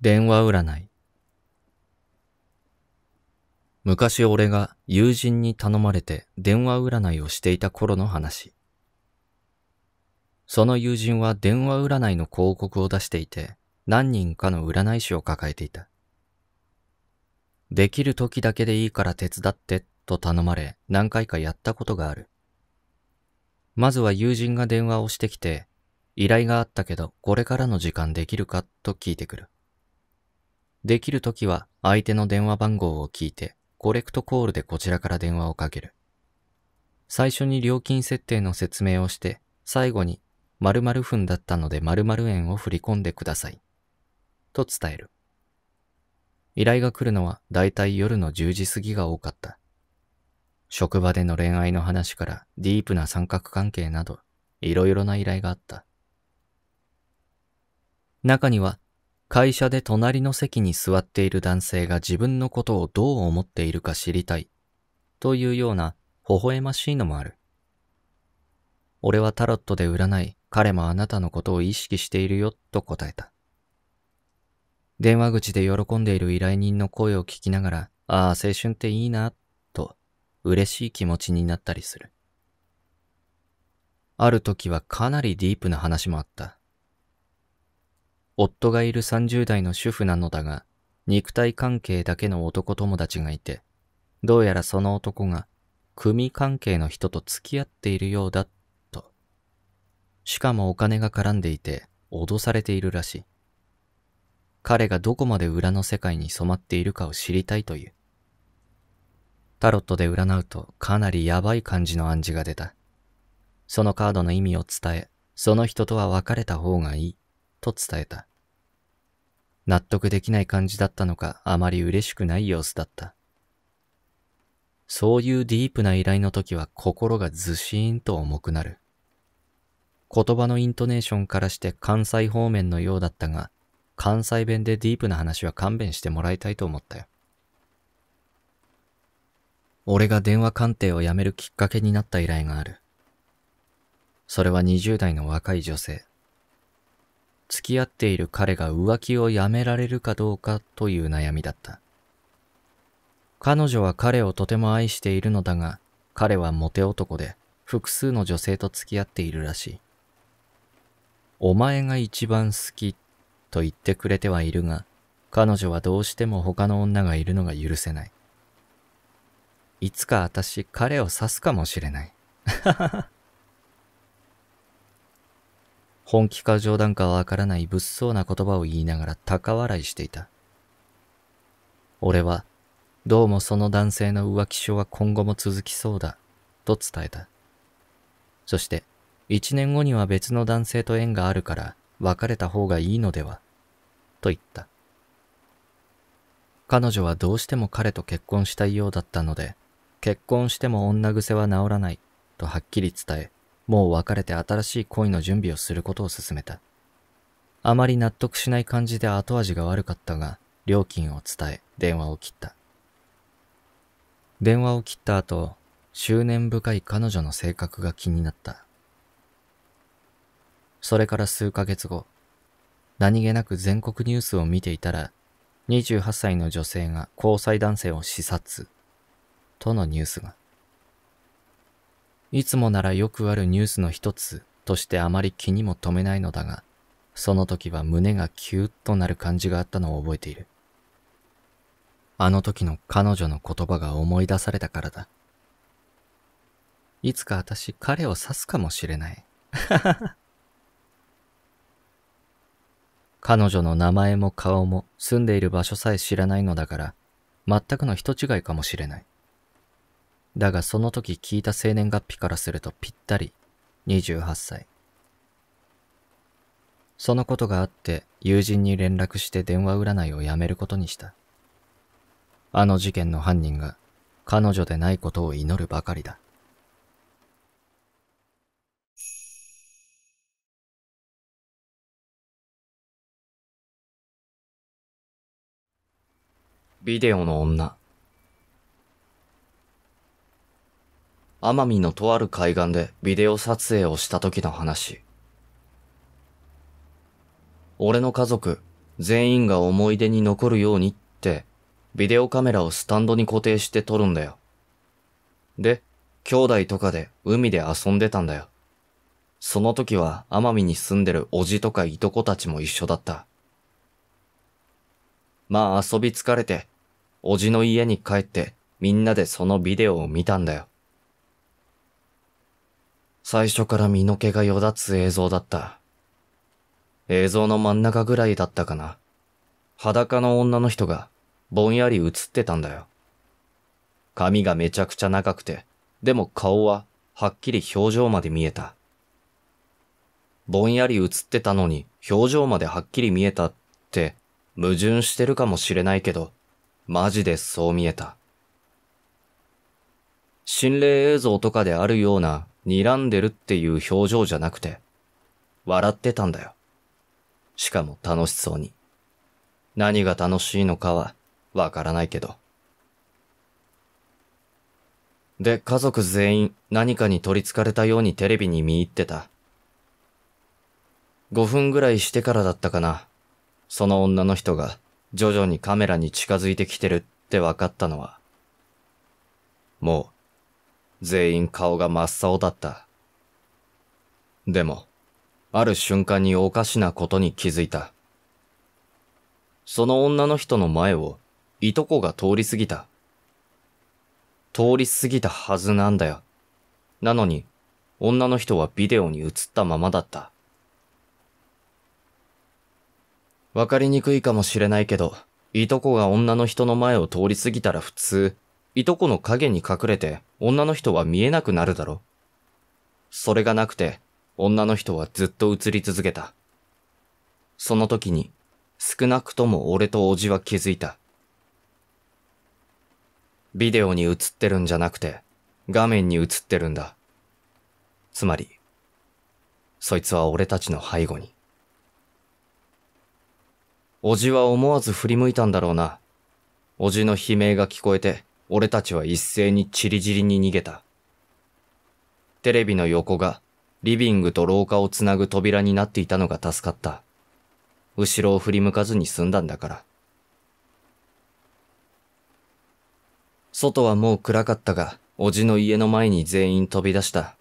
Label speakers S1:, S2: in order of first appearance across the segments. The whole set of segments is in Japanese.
S1: 電話占い。昔俺が友人に頼まれて電話占いをしていた頃の話。その友人は電話占いの広告を出していて何人かの占い師を抱えていた。できる時だけでいいから手伝ってと頼まれ何回かやったことがある。まずは友人が電話をしてきて依頼があったけどこれからの時間できるかと聞いてくる。できるときは相手の電話番号を聞いて、コレクトコールでこちらから電話をかける。最初に料金設定の説明をして、最後に〇〇分だったので〇〇円を振り込んでください。と伝える。依頼が来るのはだいたい夜の10時過ぎが多かった。職場での恋愛の話からディープな三角関係など、いろいろな依頼があった。中には会社で隣の席に座っている男性が自分のことをどう思っているか知りたい。というような微笑ましいのもある。俺はタロットで占い、彼もあなたのことを意識しているよと答えた。電話口で喜んでいる依頼人の声を聞きながら、ああ、青春っていいな、と嬉しい気持ちになったりする。ある時はかなりディープな話もあった。夫がいる30代の主婦なのだが、肉体関係だけの男友達がいて、どうやらその男が、組関係の人と付き合っているようだ、と。しかもお金が絡んでいて、脅されているらしい。彼がどこまで裏の世界に染まっているかを知りたいという。タロットで占うとかなりやばい感じの暗示が出た。そのカードの意味を伝え、その人とは別れた方がいい、と伝えた。納得できない感じだったのか、あまり嬉しくない様子だった。そういうディープな依頼の時は心がずしーんと重くなる。言葉のイントネーションからして関西方面のようだったが、関西弁でディープな話は勘弁してもらいたいと思ったよ。俺が電話鑑定をやめるきっかけになった依頼がある。それは20代の若い女性。付き合っている彼が浮気をやめられるかどうかという悩みだった。彼女は彼をとても愛しているのだが、彼はモテ男で複数の女性と付き合っているらしい。お前が一番好きと言ってくれてはいるが、彼女はどうしても他の女がいるのが許せない。いつか私彼を刺すかもしれない。本気か冗談かわからない物騒な言葉を言いながら高笑いしていた。俺は、どうもその男性の浮気症は今後も続きそうだ、と伝えた。そして、一年後には別の男性と縁があるから、別れた方がいいのでは、と言った。彼女はどうしても彼と結婚したいようだったので、結婚しても女癖は治らない、とはっきり伝え、もう別れて新しい恋の準備をすることを勧めた。あまり納得しない感じで後味が悪かったが、料金を伝え、電話を切った。電話を切った後、執念深い彼女の性格が気になった。それから数ヶ月後、何気なく全国ニュースを見ていたら、28歳の女性が交際男性を視察、とのニュースが。いつもならよくあるニュースの一つとしてあまり気にも留めないのだが、その時は胸がキューッとなる感じがあったのを覚えている。あの時の彼女の言葉が思い出されたからだ。いつか私彼を刺すかもしれない。彼女の名前も顔も住んでいる場所さえ知らないのだから、全くの人違いかもしれない。だがその時聞いた生年月日からするとぴったり、28歳。そのことがあって友人に連絡して電話占いをやめることにした。あの事件の犯人が彼女でないことを祈るばかりだ。ビデオの女奄美のとある海岸でビデオ撮影をした時の話。俺の家族、全員が思い出に残るようにって、ビデオカメラをスタンドに固定して撮るんだよ。で、兄弟とかで海で遊んでたんだよ。その時は奄美に住んでるおじとかいとこたちも一緒だった。まあ遊び疲れて、おじの家に帰ってみんなでそのビデオを見たんだよ。最初から身の毛がよだつ映像だった。映像の真ん中ぐらいだったかな。裸の女の人がぼんやり映ってたんだよ。髪がめちゃくちゃ長くて、でも顔ははっきり表情まで見えた。ぼんやり映ってたのに表情まではっきり見えたって矛盾してるかもしれないけど、マジでそう見えた。心霊映像とかであるような睨んでるっていう表情じゃなくて、笑ってたんだよ。しかも楽しそうに。何が楽しいのかはわからないけど。で、家族全員何かに取り憑かれたようにテレビに見入ってた。5分ぐらいしてからだったかな。その女の人が徐々にカメラに近づいてきてるって分かったのは。もう全員顔が真っ青だった。でも、ある瞬間におかしなことに気づいた。その女の人の前を、いとこが通り過ぎた。通り過ぎたはずなんだよ。なのに、女の人はビデオに映ったままだった。わかりにくいかもしれないけど、いとこが女の人の前を通り過ぎたら普通、いとこの影に隠れて女の人は見えなくなるだろ。それがなくて、女の人はずっと映り続けた。その時に、少なくとも俺とおじは気づいた。ビデオに映ってるんじゃなくて、画面に映ってるんだ。つまり、そいつは俺たちの背後に。おじは思わず振り向いたんだろうな。おじの悲鳴が聞こえて、俺たちは一斉にチリジリに逃げた。テレビの横がリビングと廊下をつなぐ扉になっていたのが助かった。後ろを振り向かずに済んだんだから。外はもう暗かったが、おじの家の前に全員飛び出した。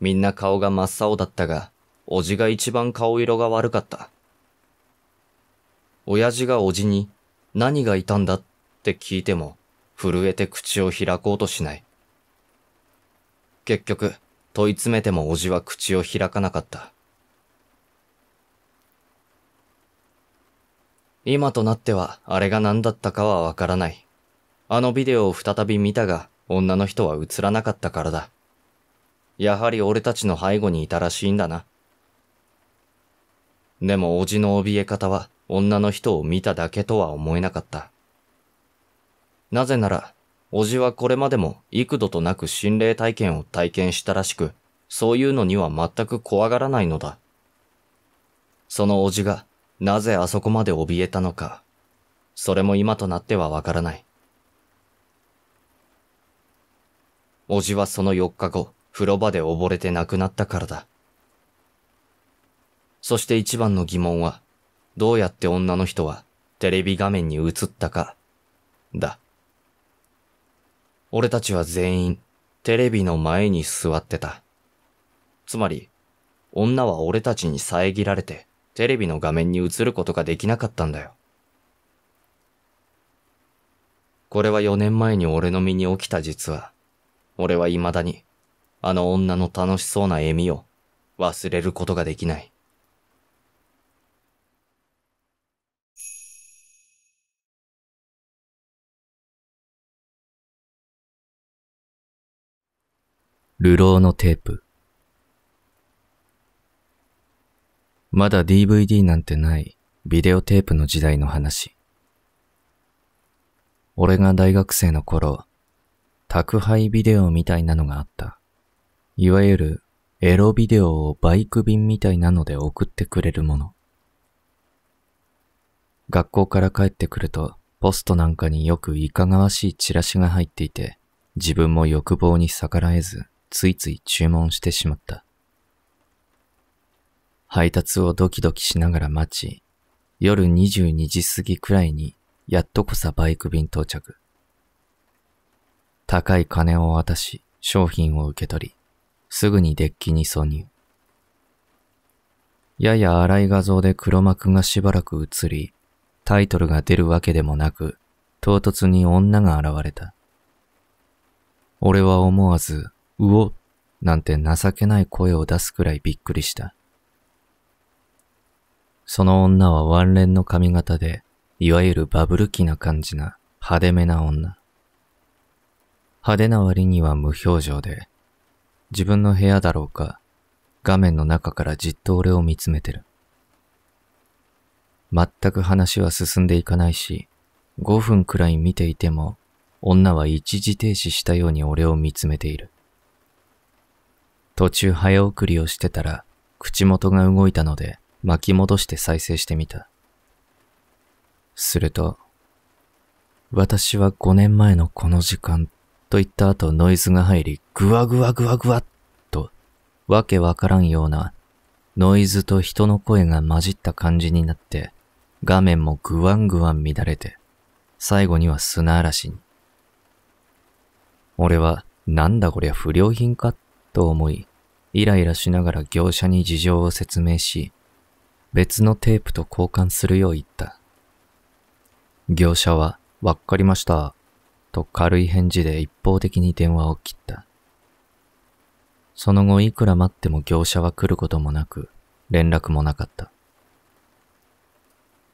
S1: みんな顔が真っ青だったが、おじが一番顔色が悪かった。親父がおじに、何がいたんだって聞いても、震えて口を開こうとしない。結局、問い詰めてもおじは口を開かなかった。今となっては、あれが何だったかはわからない。あのビデオを再び見たが、女の人は映らなかったからだ。やはり俺たちの背後にいたらしいんだな。でもおじの怯え方は、女の人を見ただけとは思えなかった。なぜなら、おじはこれまでも幾度となく心霊体験を体験したらしく、そういうのには全く怖がらないのだ。そのおじが、なぜあそこまで怯えたのか、それも今となってはわからない。おじはその4日後、風呂場で溺れて亡くなったからだ。そして一番の疑問は、どうやって女の人はテレビ画面に映ったか、だ。俺たちは全員、テレビの前に座ってた。つまり、女は俺たちに遮られて、テレビの画面に映ることができなかったんだよ。これは4年前に俺の身に起きた実は、俺は未だに、あの女の楽しそうな笑みを忘れることができない。流浪のテープ。まだ DVD なんてないビデオテープの時代の話。俺が大学生の頃、宅配ビデオみたいなのがあった。いわゆるエロビデオをバイク便みたいなので送ってくれるもの。学校から帰ってくると、ポストなんかによくいかがわしいチラシが入っていて、自分も欲望に逆らえず、ついつい注文してしまった。配達をドキドキしながら待ち、夜22時過ぎくらいにやっとこさバイク便到着。高い金を渡し、商品を受け取り、すぐにデッキに挿入。やや荒い画像で黒幕がしばらく映り、タイトルが出るわけでもなく、唐突に女が現れた。俺は思わずうお、なんて情けない声を出すくらいびっくりした。その女は万ンの髪型で、いわゆるバブル期な感じな派手めな女。派手な割には無表情で、自分の部屋だろうか、画面の中からじっと俺を見つめてる。全く話は進んでいかないし、5分くらい見ていても、女は一時停止したように俺を見つめている。途中早送りをしてたら、口元が動いたので巻き戻して再生してみた。すると、私は5年前のこの時間と言った後ノイズが入り、ぐわぐわぐわぐわと、わけわからんようなノイズと人の声が混じった感じになって、画面もぐわんぐわん乱れて、最後には砂嵐に。俺は、なんだこりゃ不良品かと思い、イライラしながら業者に事情を説明し、別のテープと交換するよう言った。業者は、わかりました、と軽い返事で一方的に電話を切った。その後いくら待っても業者は来ることもなく、連絡もなかった。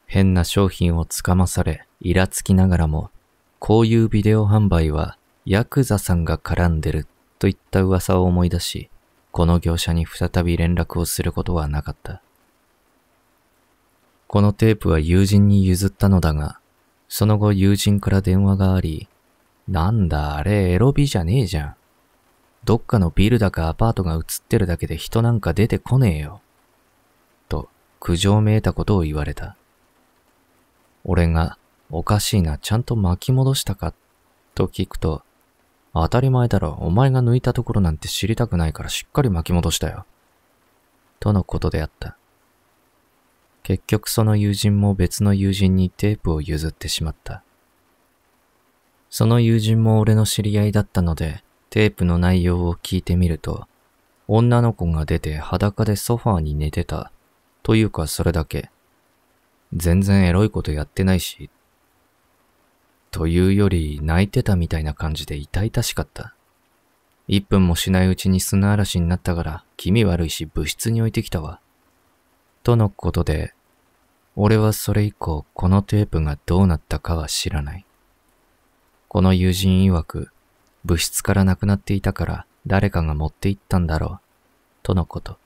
S1: 変な商品をつかまされ、イラつきながらも、こういうビデオ販売はヤクザさんが絡んでるといった噂を思い出し、この業者に再び連絡をすることはなかった。このテープは友人に譲ったのだが、その後友人から電話があり、なんだあれエロビじゃねえじゃん。どっかのビルだかアパートが映ってるだけで人なんか出てこねえよ。と、苦情めいたことを言われた。俺が、おかしいな、ちゃんと巻き戻したか、と聞くと、当たり前だろ、お前が抜いたところなんて知りたくないからしっかり巻き戻したよ。とのことであった。結局その友人も別の友人にテープを譲ってしまった。その友人も俺の知り合いだったので、テープの内容を聞いてみると、女の子が出て裸でソファーに寝てた。というかそれだけ。全然エロいことやってないし、というより泣いてたみたいな感じで痛々しかった。一分もしないうちに砂嵐になったから、気味悪いし部室に置いてきたわ。とのことで、俺はそれ以降このテープがどうなったかは知らない。この友人曰く、物質からなくなっていたから誰かが持って行ったんだろう、とのこと。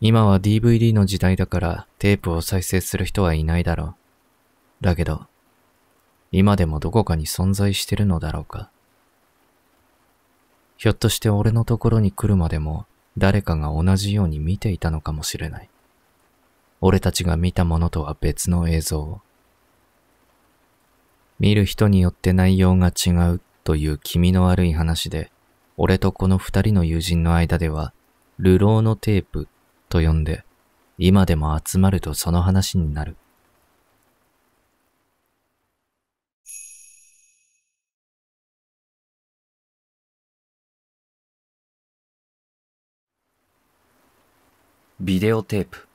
S1: 今は DVD の時代だからテープを再生する人はいないだろう。だけど、今でもどこかに存在してるのだろうか。ひょっとして俺のところに来るまでも誰かが同じように見ていたのかもしれない。俺たちが見たものとは別の映像を。見る人によって内容が違うという気味の悪い話で、俺とこの二人の友人の間では、流浪のテープと呼んで、今でも集まるとその話になる。ビデオテープ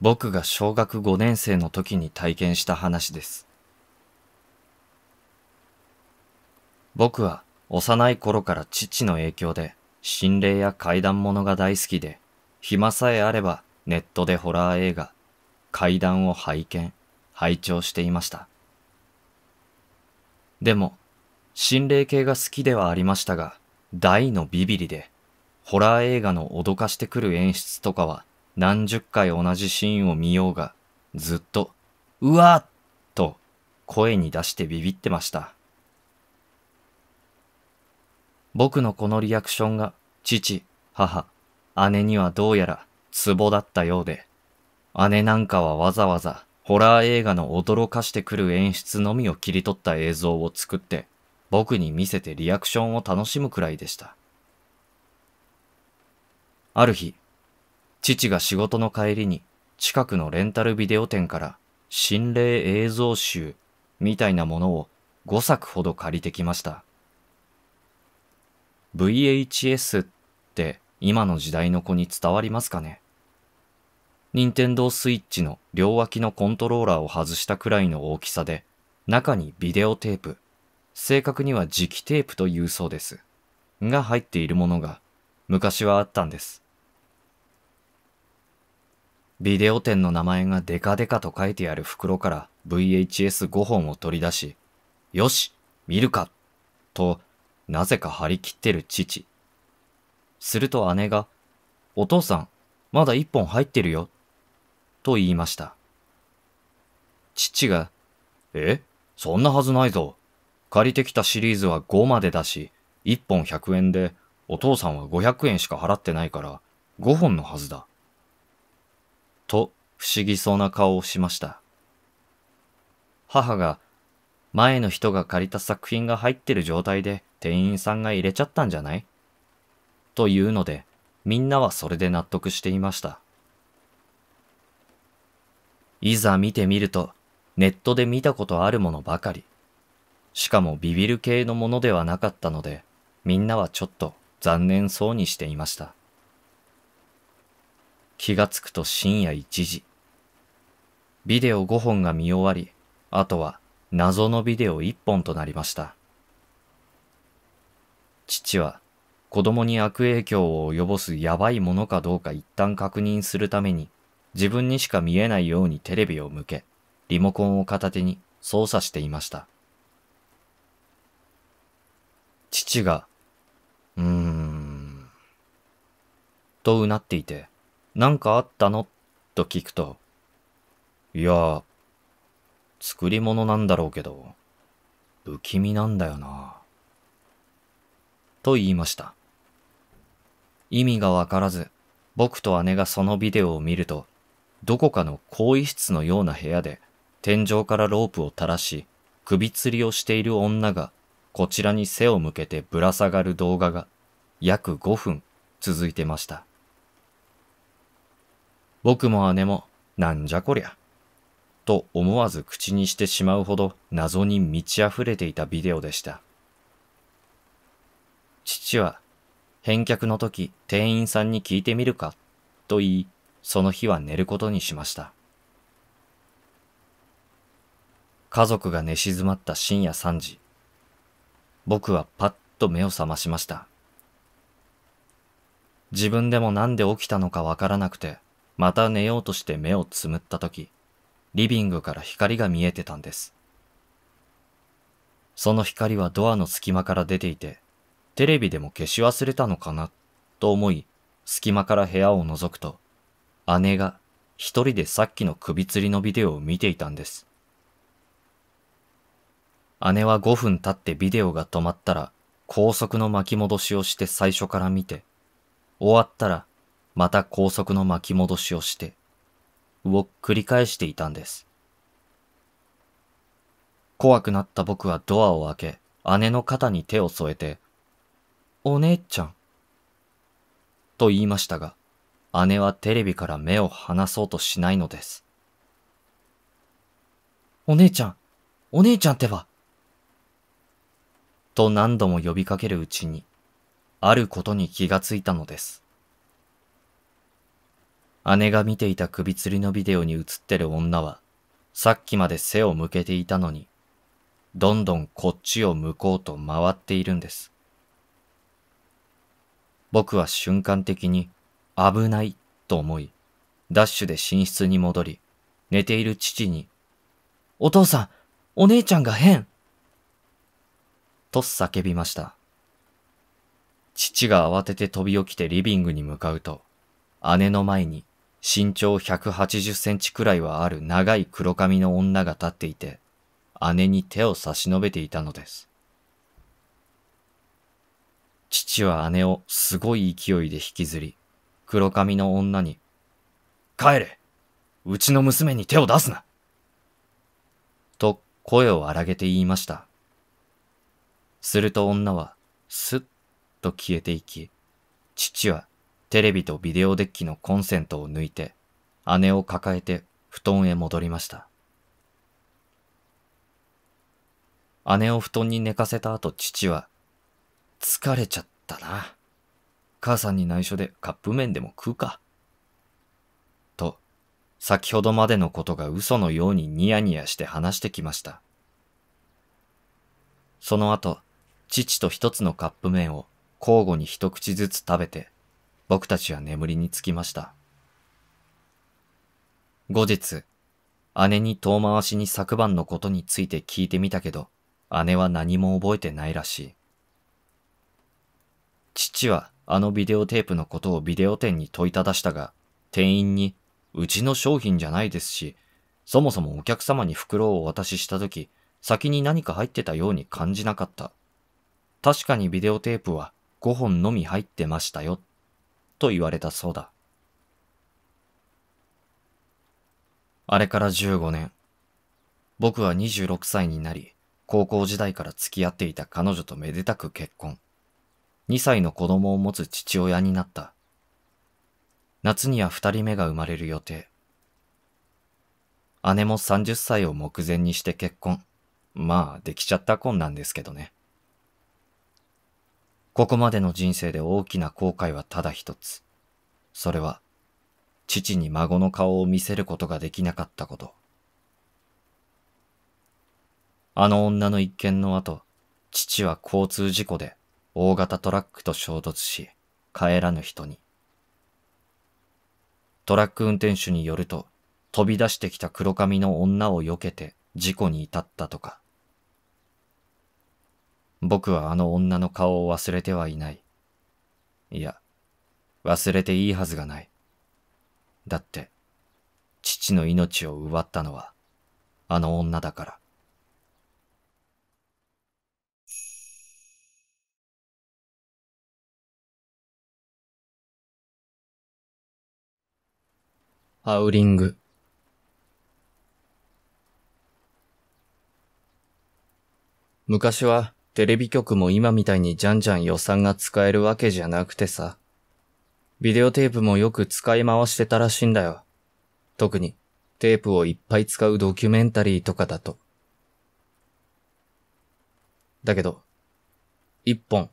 S1: 僕が小学5年生の時に体験した話です僕は幼い頃から父の影響で心霊や怪談物が大好きで暇さえあればネットでホラー映画怪談を拝見拝聴していましたでも心霊系が好きではありましたが大のビビりで、ホラー映画の脅かしてくる演出とかは何十回同じシーンを見ようが、ずっと、うわっと声に出してビビってました。僕のこのリアクションが父、母、姉にはどうやらツボだったようで、姉なんかはわざわざホラー映画の驚かしてくる演出のみを切り取った映像を作って僕に見せてリアクションを楽しむくらいでした。ある日、父が仕事の帰りに近くのレンタルビデオ店から心霊映像集みたいなものを5作ほど借りてきました。VHS って今の時代の子に伝わりますかね任天堂スイッチの両脇のコントローラーを外したくらいの大きさで中にビデオテープ、正確には磁気テープというそうです。が入っているものが昔はあったんです。ビデオ店の名前がデカデカと書いてある袋から VHS5 本を取り出し、よし見るかと、なぜか張り切ってる父。すると姉が、お父さん、まだ1本入ってるよ。と言いました。父が、えそんなはずないぞ。借りてきたシリーズは5までだし、1本100円で、お父さんは500円しか払ってないから、5本のはずだ。と、不思議そうな顔をしました。母が、前の人が借りた作品が入ってる状態で店員さんが入れちゃったんじゃないというので、みんなはそれで納得していました。いざ見てみると、ネットで見たことあるものばかり。しかもビビる系のものではなかったので、みんなはちょっと残念そうにしていました。気がつくと深夜一時。ビデオ5本が見終わり、あとは謎のビデオ1本となりました。父は子供に悪影響を及ぼすやばいものかどうか一旦確認するために自分にしか見えないようにテレビを向け、リモコンを片手に操作していました。父が、うーん、とうなっていて、何かあったのと聞くと、いや、作り物なんだろうけど、不気味なんだよな。と言いました。意味がわからず、僕と姉がそのビデオを見ると、どこかの更衣室のような部屋で、天井からロープを垂らし、首吊りをしている女がこちらに背を向けてぶら下がる動画が約5分続いてました。僕も姉もなんじゃこりゃと思わず口にしてしまうほど謎に満ち溢れていたビデオでした。父は返却の時店員さんに聞いてみるかと言い、その日は寝ることにしました。家族が寝静まった深夜3時。僕はパッと目を覚ましました。自分でも何で起きたのかわからなくて、また寝ようとして目をつむった時、リビングから光が見えてたんです。その光はドアの隙間から出ていて、テレビでも消し忘れたのかな、と思い、隙間から部屋を覗くと、姉が一人でさっきの首吊りのビデオを見ていたんです。姉は5分経ってビデオが止まったら、高速の巻き戻しをして最初から見て、終わったら、また高速の巻き戻しをして、を繰り返していたんです。怖くなった僕はドアを開け、姉の肩に手を添えて、お姉ちゃん、と言いましたが、姉はテレビから目を離そうとしないのです。お姉ちゃん、お姉ちゃんってばと何度も呼びかけるうちに、あることに気がついたのです。姉が見ていた首吊りのビデオに映ってる女は、さっきまで背を向けていたのに、どんどんこっちを向こうと回っているんです。僕は瞬間的に危ないと思い、ダッシュで寝室に戻り、寝ている父に、お父さん、お姉ちゃんが変と叫びました。父が慌てて飛び起きてリビングに向かうと、姉の前に身長180センチくらいはある長い黒髪の女が立っていて、姉に手を差し伸べていたのです。父は姉をすごい勢いで引きずり、黒髪の女に、帰れうちの娘に手を出すなと声を荒げて言いました。すると女は、すっと消えていき、父はテレビとビデオデッキのコンセントを抜いて、姉を抱えて布団へ戻りました。姉を布団に寝かせた後父は、疲れちゃったな。母さんに内緒でカップ麺でも食うか。と、先ほどまでのことが嘘のようにニヤニヤして話してきました。その後、父と一つのカップ麺を交互に一口ずつ食べて、僕たちは眠りにつきました。後日、姉に遠回しに昨晩のことについて聞いてみたけど、姉は何も覚えてないらしい。父はあのビデオテープのことをビデオ店に問いただしたが、店員に、うちの商品じゃないですし、そもそもお客様に袋をお渡しした時、先に何か入ってたように感じなかった確かにビデオテープは5本のみ入ってましたよ、と言われたそうだ。あれから15年。僕は26歳になり、高校時代から付き合っていた彼女とめでたく結婚。2歳の子供を持つ父親になった。夏には2人目が生まれる予定。姉も30歳を目前にして結婚。まあ、できちゃった婚なんですけどね。ここまでの人生で大きな後悔はただ一つ。それは、父に孫の顔を見せることができなかったこと。あの女の一件の後、父は交通事故で大型トラックと衝突し、帰らぬ人に。トラック運転手によると、飛び出してきた黒髪の女を避けて事故に至ったとか。僕はあの女の顔を忘れてはいない。いや、忘れていいはずがない。だって、父の命を奪ったのは、あの女だから。ハウリング。昔はテレビ局も今みたいにじゃんじゃん予算が使えるわけじゃなくてさ。ビデオテープもよく使い回してたらしいんだよ。特にテープをいっぱい使うドキュメンタリーとかだと。だけど、一本、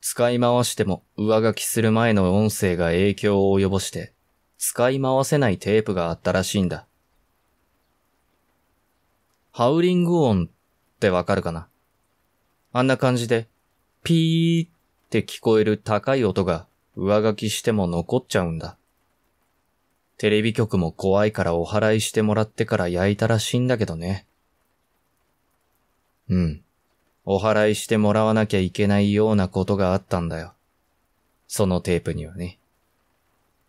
S1: 使い回しても上書きする前の音声が影響を及ぼして、使い回せないテープがあったらしいんだ。ハウリング音ってわかるかなあんな感じで、ピーって聞こえる高い音が上書きしても残っちゃうんだ。テレビ局も怖いからお祓いしてもらってから焼いたらしいんだけどね。うん。お祓いしてもらわなきゃいけないようなことがあったんだよ。そのテープにはね。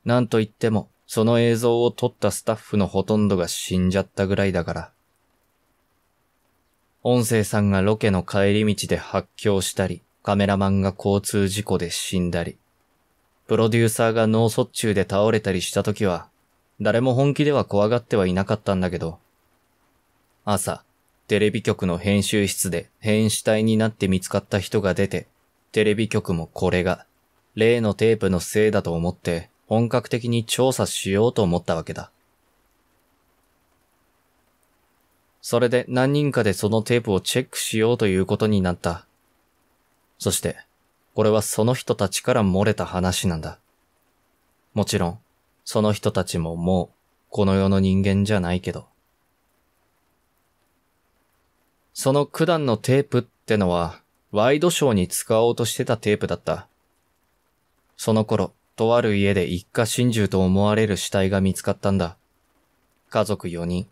S1: なんと言っても、その映像を撮ったスタッフのほとんどが死んじゃったぐらいだから。音声さんがロケの帰り道で発狂したり、カメラマンが交通事故で死んだり、プロデューサーが脳卒中で倒れたりした時は、誰も本気では怖がってはいなかったんだけど、朝、テレビ局の編集室で変死体になって見つかった人が出て、テレビ局もこれが、例のテープのせいだと思って本格的に調査しようと思ったわけだ。それで何人かでそのテープをチェックしようということになった。そして、これはその人たちから漏れた話なんだ。もちろん、その人たちももう、この世の人間じゃないけど。その九段のテープってのは、ワイドショーに使おうとしてたテープだった。その頃、とある家で一家心中と思われる死体が見つかったんだ。家族4人、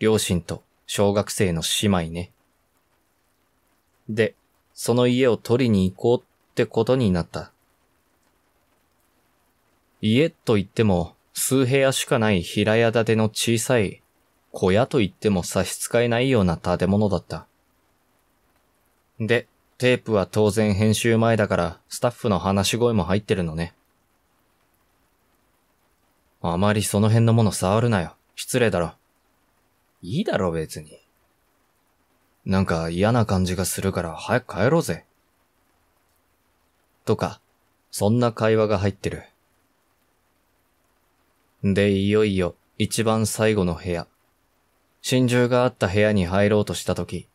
S1: 両親と小学生の姉妹ね。で、その家を取りに行こうってことになった。家と言っても数部屋しかない平屋建ての小さい小屋と言っても差し支えないような建物だった。で、テープは当然編集前だからスタッフの話し声も入ってるのね。あまりその辺のもの触るなよ。失礼だろ。いいだろ別に。なんか嫌な感じがするから早く帰ろうぜ。とか、そんな会話が入ってる。で、いよいよ一番最後の部屋。真珠があった部屋に入ろうとした時、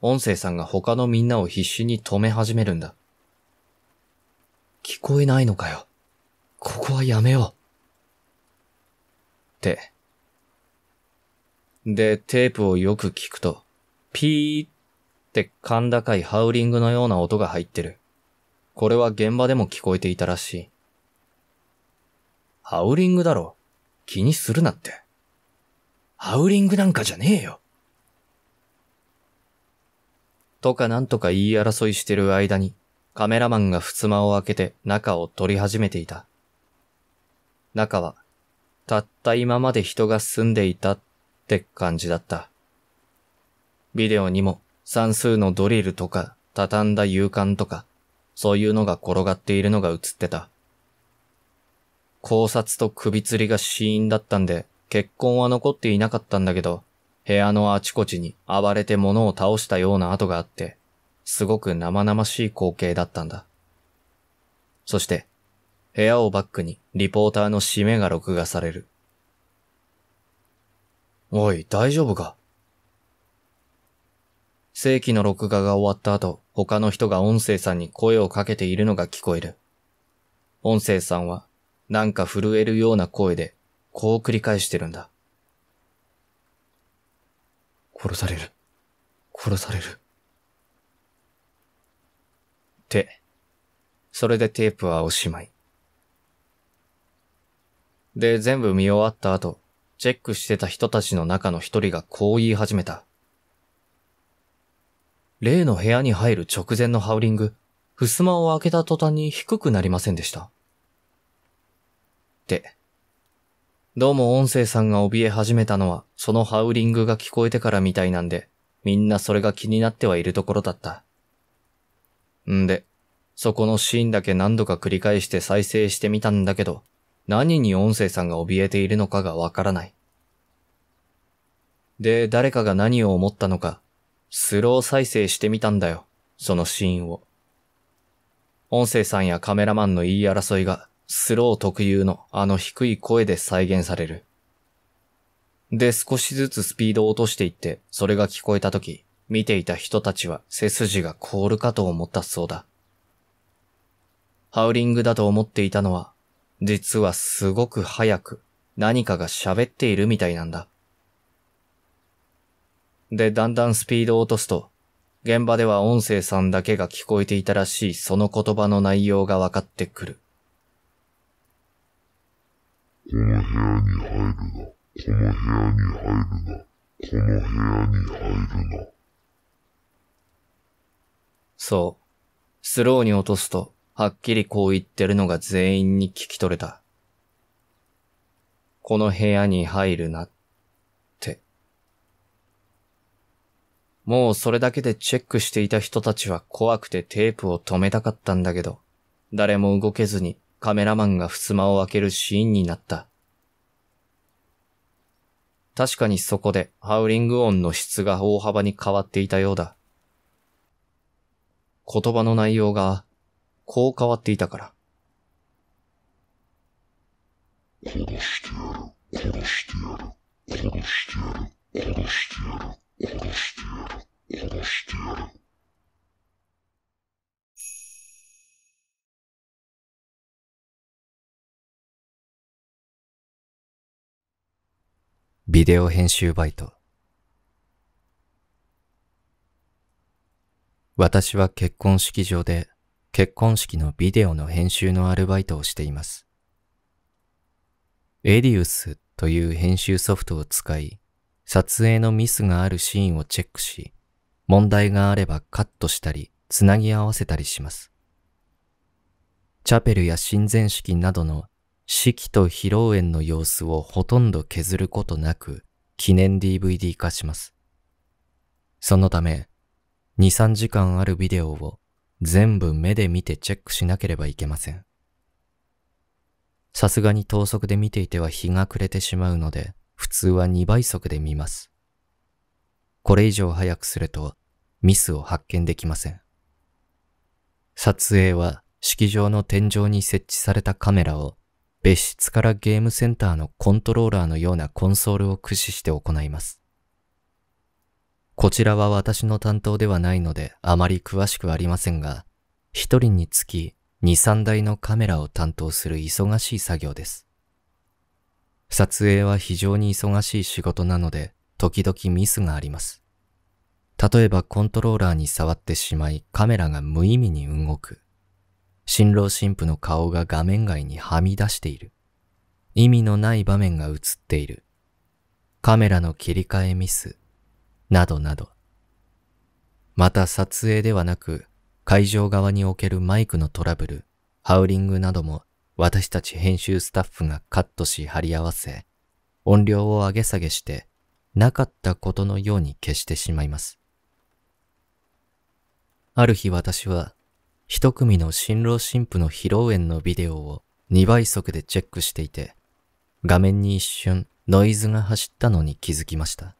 S1: 音声さんが他のみんなを必死に止め始めるんだ。聞こえないのかよ。ここはやめよう。って、で、テープをよく聞くと、ピーって甲高いハウリングのような音が入ってる。これは現場でも聞こえていたらしい。ハウリングだろ。気にするなって。ハウリングなんかじゃねえよ。とかなんとか言い争いしてる間に、カメラマンが襖を開けて中を撮り始めていた。中は、たった今まで人が住んでいたって感じだった。ビデオにも算数のドリルとか、畳んだ勇敢とか、そういうのが転がっているのが映ってた。考察と首吊りが死因だったんで、血痕は残っていなかったんだけど、部屋のあちこちに暴れて物を倒したような跡があって、すごく生々しい光景だったんだ。そして、部屋をバックにリポーターの締めが録画される。おい、大丈夫か正規の録画が終わった後、他の人が音声さんに声をかけているのが聞こえる。音声さんは、なんか震えるような声で、こう繰り返してるんだ。殺される。殺される。って。それでテープはおしまい。で、全部見終わった後、チェックしてた人たちの中の一人がこう言い始めた。例の部屋に入る直前のハウリング、襖を開けた途端に低くなりませんでした。って。どうも音声さんが怯え始めたのは、そのハウリングが聞こえてからみたいなんで、みんなそれが気になってはいるところだった。んで、そこのシーンだけ何度か繰り返して再生してみたんだけど、何に音声さんが怯えているのかがわからない。で、誰かが何を思ったのか、スロー再生してみたんだよ、そのシーンを。音声さんやカメラマンの言い争いが、スロー特有のあの低い声で再現される。で、少しずつスピードを落としていって、それが聞こえた時、見ていた人たちは背筋が凍るかと思ったそうだ。ハウリングだと思っていたのは実はすごく早く何かが喋っているみたいなんだ。で、だんだんスピードを落とすと、現場では音声さんだけが聞こえていたらしいその言葉の内容が分かってくる。この部屋に入るな。この部屋に入るな。この部屋に入るな。そう。スローに落とすと、はっきりこう言ってるのが全員に聞き取れた。この部屋に入るなって。もうそれだけでチェックしていた人たちは怖くてテープを止めたかったんだけど、誰も動けずにカメラマンが襖を開けるシーンになった。確かにそこでハウリング音の質が大幅に変わっていたようだ。言葉の内容がこう変わっていたから。殺してやる、殺してやる、殺してやる、殺してやる、殺してやる、殺してやる。ビデオ編集バイト。私は結婚式場で結婚式のビデオの編集のアルバイトをしています。エディウスという編集ソフトを使い、撮影のミスがあるシーンをチェックし、問題があればカットしたり、つなぎ合わせたりします。チャペルや神前式などの式と披露宴の様子をほとんど削ることなく記念 DVD 化します。そのため、2、3時間あるビデオを全部目で見てチェックしなければいけません。さすがに等速で見ていては日が暮れてしまうので、普通は2倍速で見ます。これ以上早くするとミスを発見できません。撮影は式場の天井に設置されたカメラを別室からゲームセンターのコントローラーのようなコンソールを駆使して行います。こちらは私の担当ではないのであまり詳しくありませんが、一人につき2、3台のカメラを担当する忙しい作業です。撮影は非常に忙しい仕事なので、時々ミスがあります。例えばコントローラーに触ってしまいカメラが無意味に動く。新郎新婦の顔が画面外にはみ出している。意味のない場面が映っている。カメラの切り替えミス。などなど。また撮影ではなく、会場側におけるマイクのトラブル、ハウリングなども私たち編集スタッフがカットし貼り合わせ、音量を上げ下げして、なかったことのように消してしまいます。ある日私は、一組の新郎新婦の披露宴のビデオを2倍速でチェックしていて、画面に一瞬ノイズが走ったのに気づきました。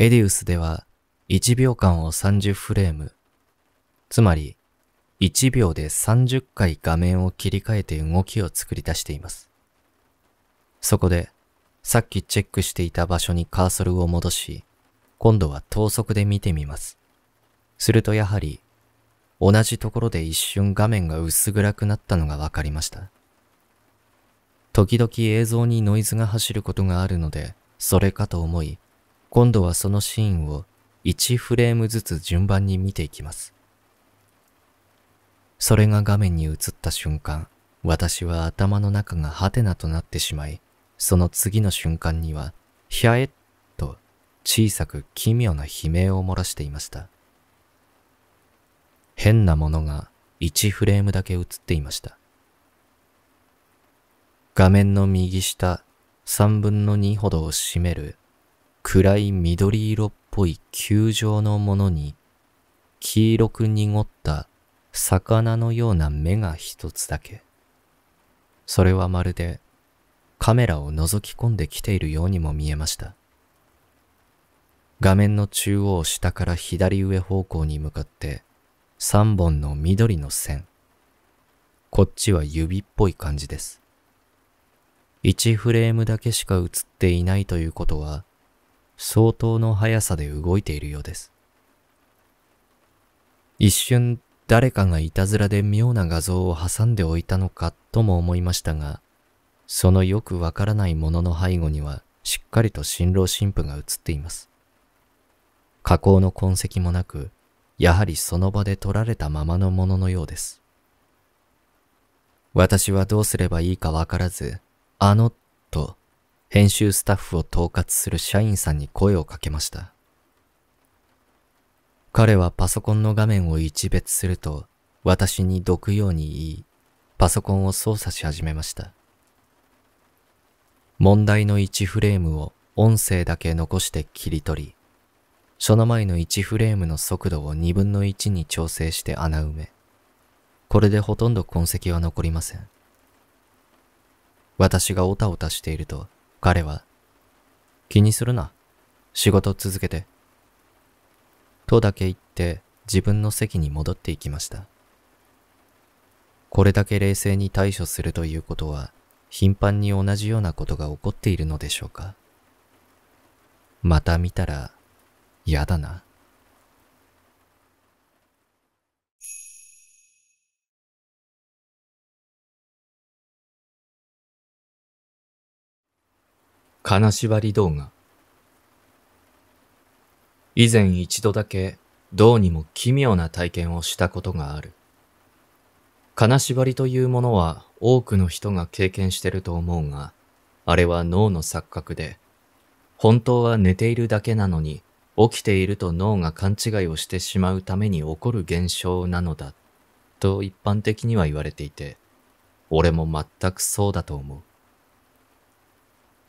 S1: エディウスでは1秒間を30フレーム、つまり1秒で30回画面を切り替えて動きを作り出しています。そこで、さっきチェックしていた場所にカーソルを戻し、今度は等速で見てみます。するとやはり、同じところで一瞬画面が薄暗くなったのがわかりました。時々映像にノイズが走ることがあるので、それかと思い、今度はそのシーンを1フレームずつ順番に見ていきます。それが画面に映った瞬間、私は頭の中がハテナとなってしまい、その次の瞬間には、ひゃえっと小さく奇妙な悲鳴を漏らしていました。変なものが1フレームだけ映っていました。画面の右下3分の2ほどを占める暗い緑色っぽい球状のものに、黄色く濁った魚のような目が一つだけ。それはまるでカメラを覗き込んできているようにも見えました。画面の中央下から左上方向に向かって3本の緑の線。こっちは指っぽい感じです。1フレームだけしか映っていないということは相当の速さで動いているようです。一瞬誰かがいたずらで妙な画像を挟んでおいたのかとも思いましたが、そのよくわからないものの背後にはしっかりと新郎新婦が映っています。加工の痕跡もなく、やはりその場で撮られたままのもののようです。私はどうすればいいかわからず、あの、と編集スタッフを統括する社員さんに声をかけました。彼はパソコンの画面を一別すると私に毒ように言い、パソコンを操作し始めました。問題の1フレームを音声だけ残して切り取り、その前の1フレームの速度を2分の1に調整して穴埋め。これでほとんど痕跡は残りません。私がおたおたしていると、彼は。気にするな。仕事続けて。とだけ言って自分の席に戻っていきました。これだけ冷静に対処するということは、頻繁に同じようなことが起こっているのでしょうか。また見たら、嫌だな。金縛り動画。以前一度だけ、どうにも奇妙な体験をしたことがある。金縛りというものは多くの人が経験してると思うが、あれは脳の錯覚で、本当は寝ているだけなのに、起きていると脳が勘違いをしてしまうために起こる現象なのだ、と一般的には言われていて、俺も全くそうだと思う。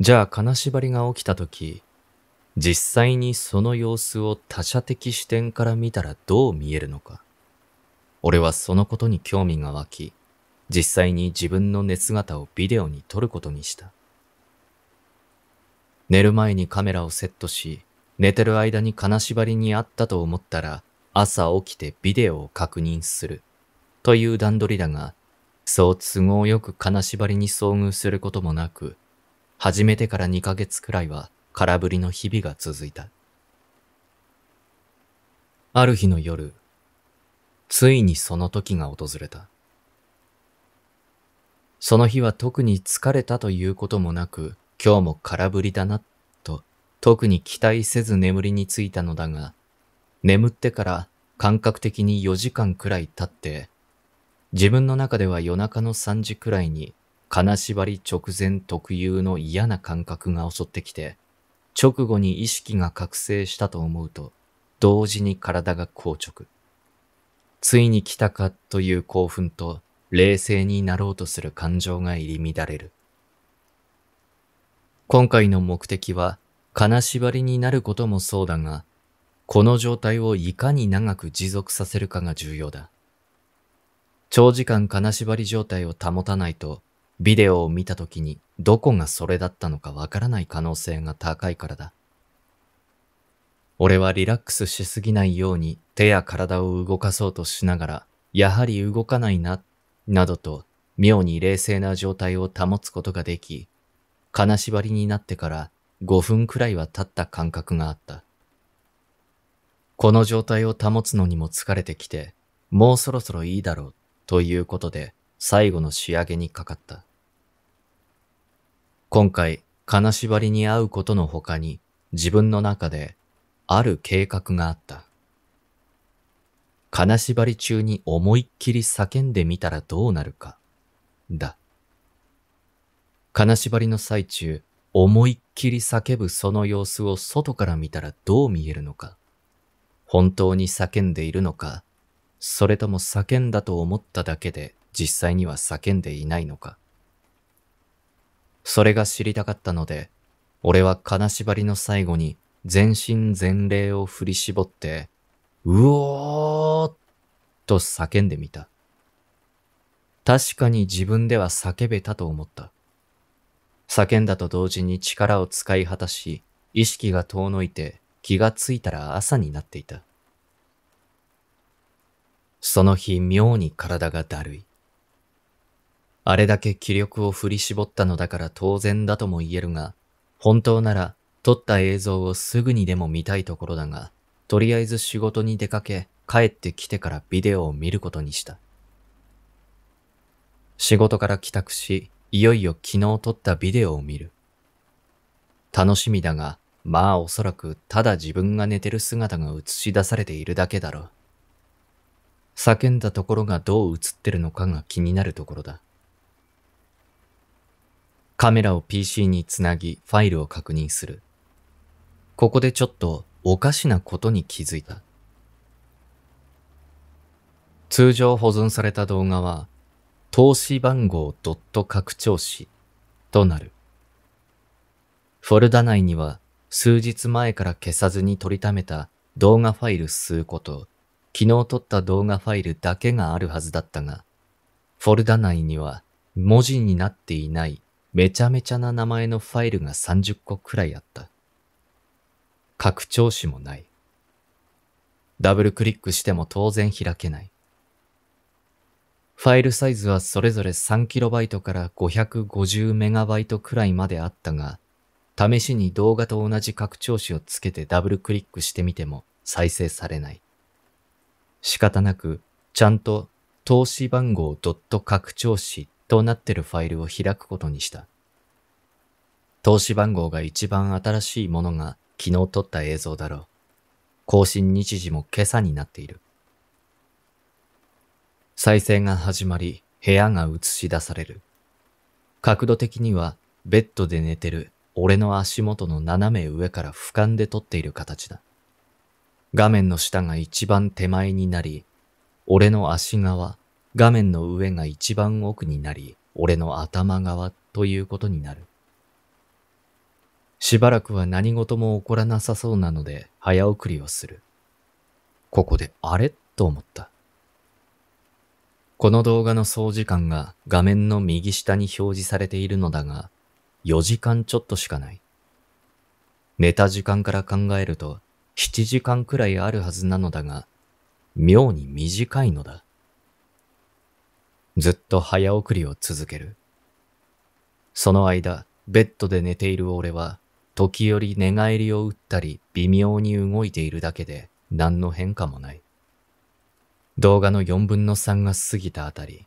S1: じゃあ金縛りが起きた時、実際にその様子を他者的視点から見たらどう見えるのか。俺はそのことに興味が湧き、実際に自分の寝姿をビデオに撮ることにした。寝る前にカメラをセットし、寝てる間に金縛りにあったと思ったら、朝起きてビデオを確認する。という段取りだが、そう都合よく金縛りに遭遇することもなく、始めてから2ヶ月くらいは空振りの日々が続いた。ある日の夜、ついにその時が訪れた。その日は特に疲れたということもなく、今日も空振りだな、と特に期待せず眠りについたのだが、眠ってから感覚的に4時間くらい経って、自分の中では夜中の3時くらいに金縛り直前特有の嫌な感覚が襲ってきて、直後に意識が覚醒したと思うと、同時に体が硬直。ついに来たかという興奮と、冷静になろうとする感情が入り乱れる。今回の目的は、金縛りになることもそうだが、この状態をいかに長く持続させるかが重要だ。長時間金縛り状態を保たないと、ビデオを見た時にどこがそれだったのかわからない可能性が高いからだ。俺はリラックスしすぎないように手や体を動かそうとしながら、やはり動かないな、などと妙に冷静な状態を保つことができ、金縛りになってから5分くらいは経った感覚があった。この状態を保つのにも疲れてきて、もうそろそろいいだろうということで最後の仕上げにかかった。今回、金縛りに会うことの他に、自分の中で、ある計画があった。金縛り中に思いっきり叫んでみたらどうなるか、だ。金縛りの最中、思いっきり叫ぶその様子を外から見たらどう見えるのか。本当に叫んでいるのか、それとも叫んだと思っただけで実際には叫んでいないのか。それが知りたかったので、俺は金縛りの最後に全身全霊を振り絞って、うおーっと叫んでみた。確かに自分では叫べたと思った。叫んだと同時に力を使い果たし、意識が遠のいて気がついたら朝になっていた。その日妙に体がだるい。あれだけ気力を振り絞ったのだから当然だとも言えるが、本当なら撮った映像をすぐにでも見たいところだが、とりあえず仕事に出かけ、帰ってきてからビデオを見ることにした。仕事から帰宅し、いよいよ昨日撮ったビデオを見る。楽しみだが、まあおそらくただ自分が寝てる姿が映し出されているだけだろう。叫んだところがどう映ってるのかが気になるところだ。カメラを PC につなぎファイルを確認する。ここでちょっとおかしなことに気づいた。通常保存された動画は、投資番号ドット拡張子となる。フォルダ内には数日前から消さずに取りためた動画ファイル数個と、昨日撮った動画ファイルだけがあるはずだったが、フォルダ内には文字になっていないめちゃめちゃな名前のファイルが30個くらいあった。拡張子もない。ダブルクリックしても当然開けない。ファイルサイズはそれぞれ 3KB から 550MB くらいまであったが、試しに動画と同じ拡張子をつけてダブルクリックしてみても再生されない。仕方なく、ちゃんと投資番号拡張子となってるファイルを開くことにした。投資番号が一番新しいものが昨日撮った映像だろう。更新日時も今朝になっている。再生が始まり、部屋が映し出される。角度的には、ベッドで寝てる俺の足元の斜め上から俯瞰で撮っている形だ。画面の下が一番手前になり、俺の足側、画面の上が一番奥になり、俺の頭側ということになる。しばらくは何事も起こらなさそうなので早送りをする。ここであれと思った。この動画の総時間が画面の右下に表示されているのだが、4時間ちょっとしかない。寝た時間から考えると7時間くらいあるはずなのだが、妙に短いのだ。ずっと早送りを続ける。その間、ベッドで寝ている俺は、時折寝返りを打ったり、微妙に動いているだけで、何の変化もない。動画の4分の3が過ぎたあたり、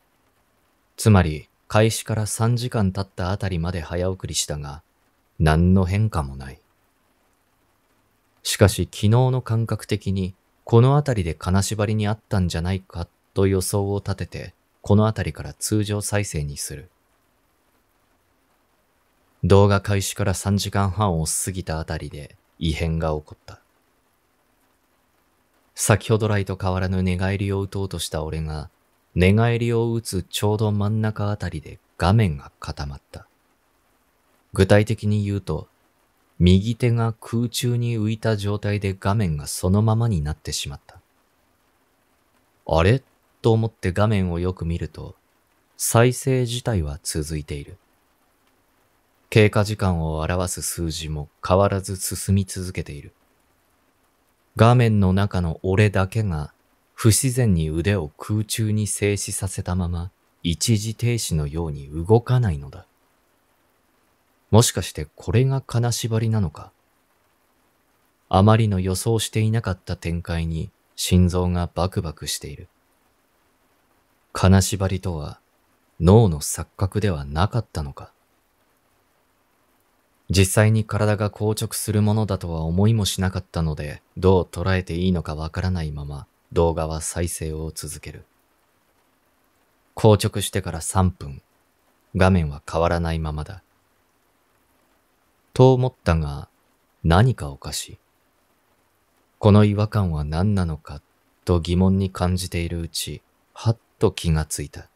S1: つまり、開始から3時間経ったあたりまで早送りしたが、何の変化もない。しかし昨日の感覚的に、このあたりで金縛りにあったんじゃないかと予想を立てて、この辺りから通常再生にする。動画開始から3時間半を過ぎたあたりで異変が起こった。先ほど来と変わらぬ寝返りを打とうとした俺が、寝返りを打つちょうど真ん中あたりで画面が固まった。具体的に言うと、右手が空中に浮いた状態で画面がそのままになってしまった。あれと思って画面をよく見ると、再生自体は続いている。経過時間を表す数字も変わらず進み続けている。画面の中の俺だけが不自然に腕を空中に静止させたまま一時停止のように動かないのだ。もしかしてこれが金縛りなのかあまりの予想していなかった展開に心臓がバクバクしている。金縛りとは脳の錯覚ではなかったのか。実際に体が硬直するものだとは思いもしなかったので、どう捉えていいのかわからないまま動画は再生を続ける。硬直してから3分、画面は変わらないままだ。と思ったが、何かおかしい。この違和感は何なのかと疑問に感じているうち、はっと気がついた。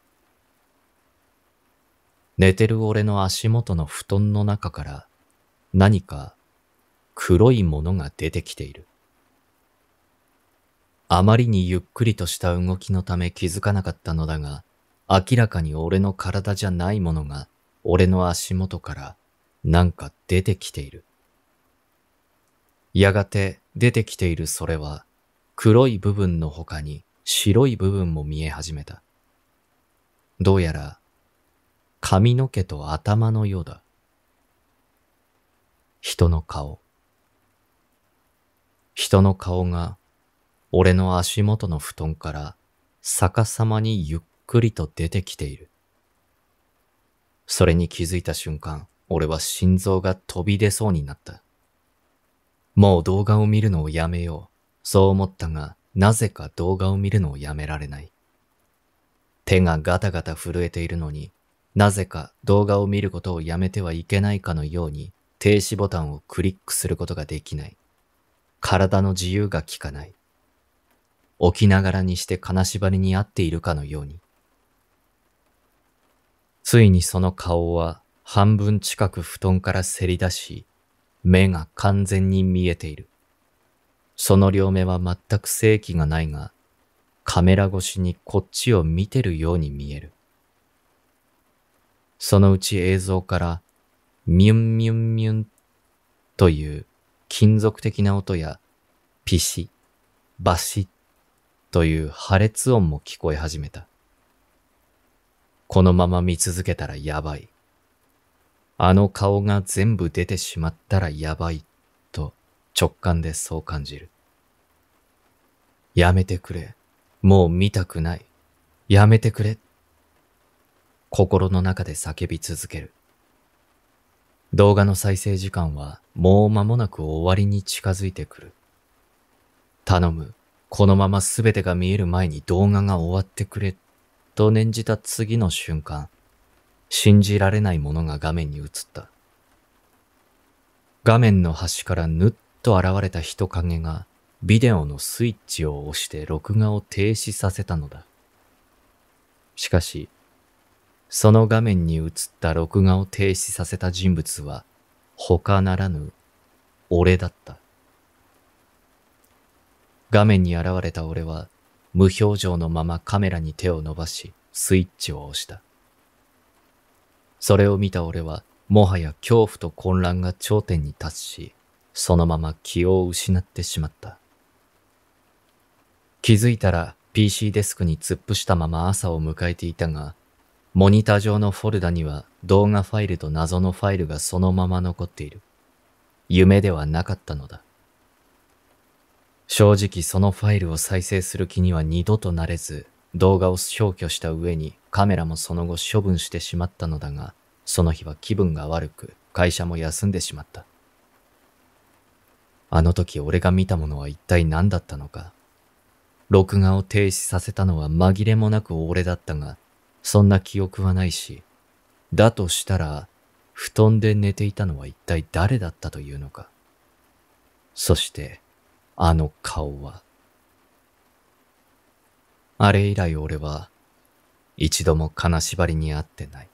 S1: 寝てる俺の足元の布団の中から何か黒いものが出てきている。あまりにゆっくりとした動きのため気づかなかったのだが、明らかに俺の体じゃないものが俺の足元からなんか出てきている。やがて出てきているそれは黒い部分の他に白い部分も見え始めた。どうやら髪の毛と頭のようだ。人の顔。人の顔が俺の足元の布団から逆さまにゆっくりと出てきている。それに気づいた瞬間、俺は心臓が飛び出そうになった。もう動画を見るのをやめよう、そう思ったが、なぜか動画を見るのをやめられない。手がガタガタ震えているのになぜか動画を見ることをやめてはいけないかのように停止ボタンをクリックすることができない。体の自由が効かない。起きながらにして金縛りに合っているかのように。ついにその顔は半分近く布団からせり出し、目が完全に見えている。その両目は全く正気がないが、カメラ越しにこっちを見てるように見える。そのうち映像から、ミュンミュンミュンという金属的な音や、ピシ、バシという破裂音も聞こえ始めた。このまま見続けたらやばい。あの顔が全部出てしまったらやばい直感でそう感じる。やめてくれ。もう見たくない。やめてくれ。心の中で叫び続ける。動画の再生時間はもう間もなく終わりに近づいてくる。頼む。このまま全てが見える前に動画が終わってくれ。と念じた次の瞬間、信じられないものが画面に映った。画面の端からぬっと現れた人影がビデオのスイッチを押して録画を停止させたのだ。しかし、その画面に映った録画を停止させた人物は他ならぬ俺だった。画面に現れた俺は無表情のままカメラに手を伸ばしスイッチを押した。それを見た俺はもはや恐怖と混乱が頂点に達し、そのまま気を失ってしまった。気づいたら PC デスクに突っ伏したまま朝を迎えていたが、モニター上のフォルダには動画ファイルと謎のファイルがそのまま残っている。夢ではなかったのだ。正直そのファイルを再生する気には二度となれず、動画を消去した上にカメラもその後処分してしまったのだが、その日は気分が悪く会社も休んでしまった。あの時俺が見たものは一体何だったのか。録画を停止させたのは紛れもなく俺だったが、そんな記憶はないし、だとしたら、布団で寝ていたのは一体誰だったというのか。そして、あの顔は。あれ以来俺は、一度も金縛りに会ってない。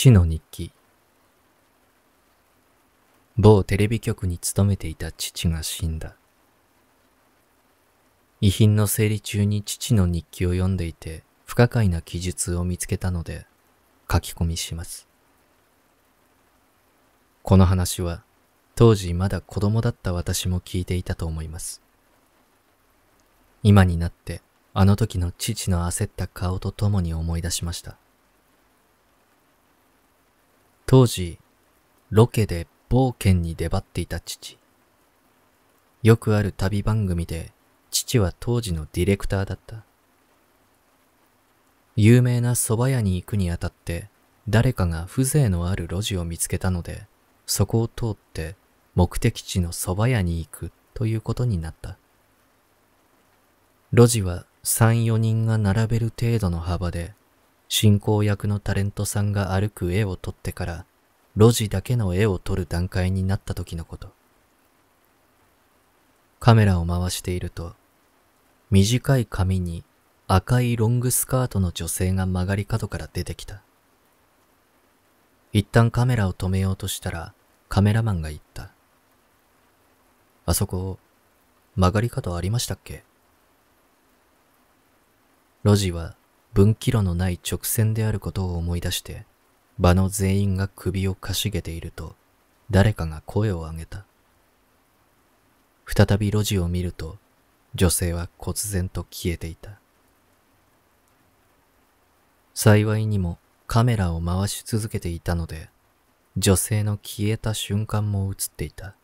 S1: 父の日記某テレビ局に勤めていた父が死んだ遺品の整理中に父の日記を読んでいて不可解な記述を見つけたので書き込みしますこの話は当時まだ子供だった私も聞いていたと思います今になってあの時の父の焦った顔とともに思い出しました当時、ロケで冒険に出張っていた父。よくある旅番組で、父は当時のディレクターだった。有名な蕎麦屋に行くにあたって、誰かが風情のある路地を見つけたので、そこを通って目的地の蕎麦屋に行くということになった。路地は3、4人が並べる程度の幅で、進行役のタレントさんが歩く絵を撮ってから、路地だけの絵を撮る段階になった時のこと。カメラを回していると、短い髪に赤いロングスカートの女性が曲がり角から出てきた。一旦カメラを止めようとしたらカメラマンが言った。あそこ、曲がり角ありましたっけ路地は分岐路のない直線であることを思い出して、場の全員が首をかしげていると、誰かが声を上げた。再び路地を見ると、女性は忽然と消えていた。幸いにもカメラを回し続けていたので、女性の消えた瞬間も映っていた。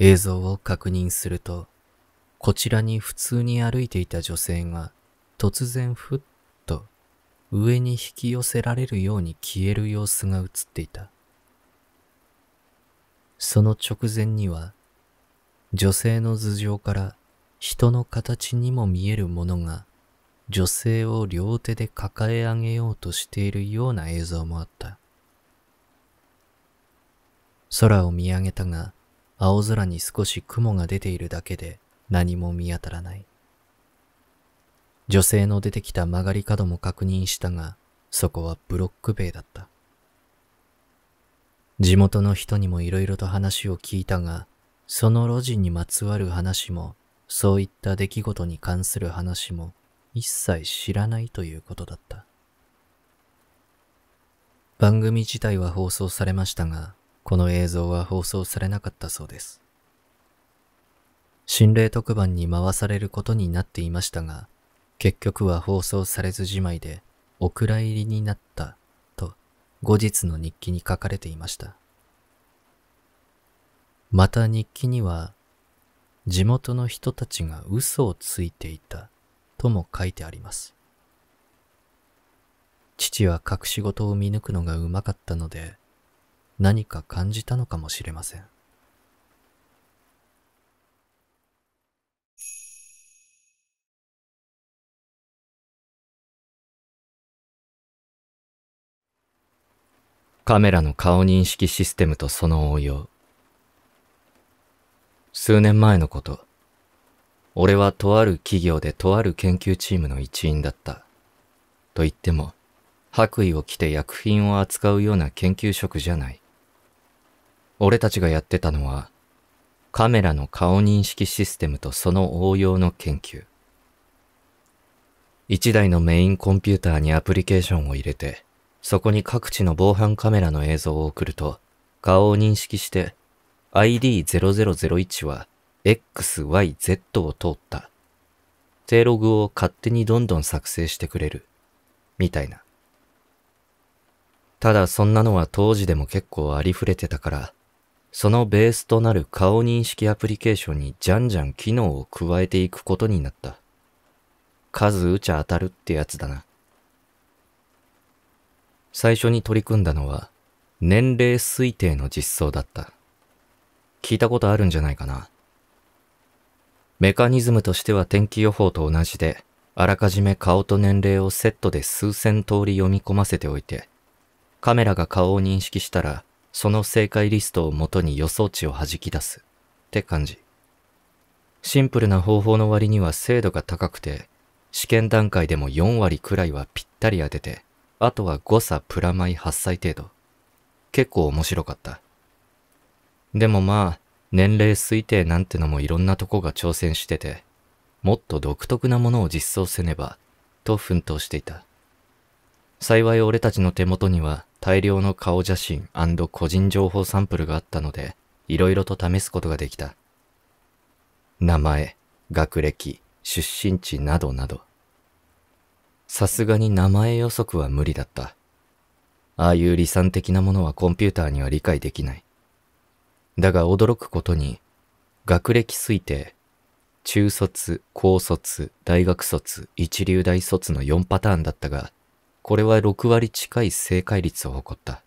S1: 映像を確認すると、こちらに普通に歩いていた女性が突然ふっと上に引き寄せられるように消える様子が映っていた。その直前には女性の頭上から人の形にも見えるものが女性を両手で抱え上げようとしているような映像もあった。空を見上げたが青空に少し雲が出ているだけで何も見当たらない。女性の出てきた曲がり角も確認したが、そこはブロック塀だった。地元の人にも色々と話を聞いたが、その路地にまつわる話も、そういった出来事に関する話も一切知らないということだった。番組自体は放送されましたが、この映像は放送されなかったそうです。心霊特番に回されることになっていましたが、結局は放送されずじまいで、お蔵入りになった、と、後日の日記に書かれていました。また日記には、地元の人たちが嘘をついていた、とも書いてあります。父は隠し事を見抜くのがうまかったので、何か感じたのかもしれません。カメラの顔認識システムとその応用。数年前のこと、俺はとある企業でとある研究チームの一員だった。と言っても、白衣を着て薬品を扱うような研究職じゃない。俺たちがやってたのは、カメラの顔認識システムとその応用の研究。一台のメインコンピューターにアプリケーションを入れて、そこに各地の防犯カメラの映像を送ると、顔を認識して ID0001 は XYZ を通った。低ログを勝手にどんどん作成してくれる。みたいな。ただそんなのは当時でも結構ありふれてたから、そのベースとなる顔認識アプリケーションにじゃんじゃん機能を加えていくことになった。数打ちゃ当たるってやつだな。最初に取り組んだのは、年齢推定の実装だった。聞いたことあるんじゃないかな。メカニズムとしては天気予報と同じで、あらかじめ顔と年齢をセットで数千通り読み込ませておいて、カメラが顔を認識したら、その正解リストを元に予想値を弾き出すって感じ。シンプルな方法の割には精度が高くて、試験段階でも4割くらいはぴったり当てて、あとは誤差プラマイ8歳程度。結構面白かった。でもまあ、年齢推定なんてのもいろんなとこが挑戦してて、もっと独特なものを実装せねば、と奮闘していた。幸い俺たちの手元には大量の顔写真個人情報サンプルがあったので、いろいろと試すことができた。名前、学歴、出身地などなど。さすがに名前予測は無理だった。ああいう理算的なものはコンピューターには理解できない。だが驚くことに、学歴推定、中卒、高卒、大学卒、一流大卒の4パターンだったが、これは6割近い正解率を誇った。